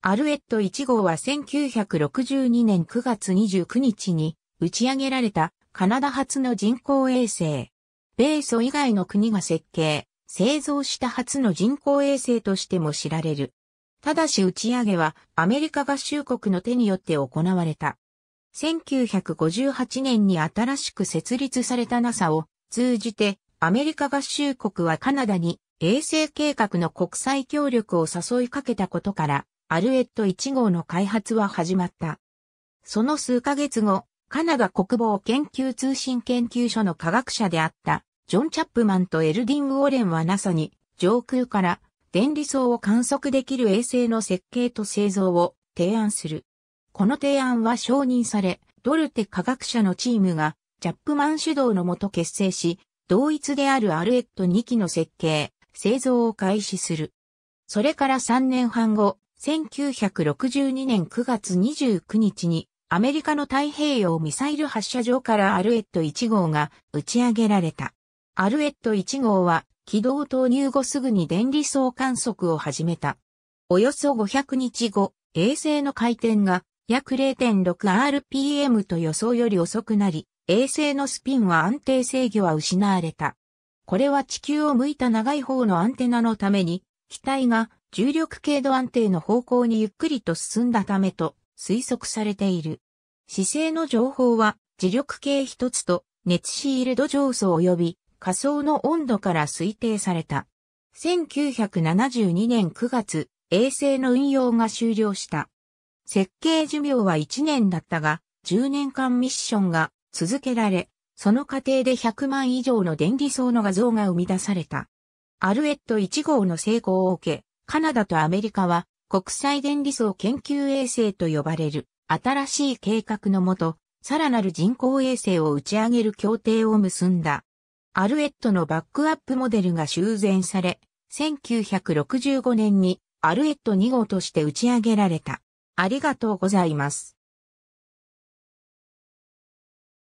アルエット1号は1962年9月29日に打ち上げられたカナダ初の人工衛星。米ソ以外の国が設計、製造した初の人工衛星としても知られる。ただし打ち上げはアメリカ合衆国の手によって行われた。1958年に新しく設立された NASA を通じてアメリカ合衆国はカナダに衛星計画の国際協力を誘いかけたことからアルエット1号の開発は始まった。その数ヶ月後、カナダ国防研究通信研究所の科学者であった、ジョン・チャップマンとエルディング・ウォレンは NASA に、上空から電離層を観測できる衛星の設計と製造を提案する。この提案は承認され、ドルテ科学者のチームが、チャップマン主導のもと結成し、同一であるアルエット2機の設計、製造を開始する。それから3年半後、1962年9月29日にアメリカの太平洋ミサイル発射場からアルエット1号が打ち上げられた。アルエット1号は軌道投入後すぐに電離層観測を始めた。およそ500日後、衛星の回転が約 0.6rpm と予想より遅くなり、衛星のスピンは安定制御は失われた。これは地球を向いた長い方のアンテナのために、機体が重力経度安定の方向にゆっくりと進んだためと推測されている。姿勢の情報は磁力計一つと熱シールド上層及び仮想の温度から推定された。1972年9月、衛星の運用が終了した。設計寿命は1年だったが、10年間ミッションが続けられ、その過程で100万以上の電離層の画像が生み出された。アルエット1号の成功を受け、カナダとアメリカは国際電離層研究衛星と呼ばれる新しい計画のもと、さらなる人工衛星を打ち上げる協定を結んだ。アルエットのバックアップモデルが修繕され、1965年にアルエット2号として打ち上げられた。ありがとうございます。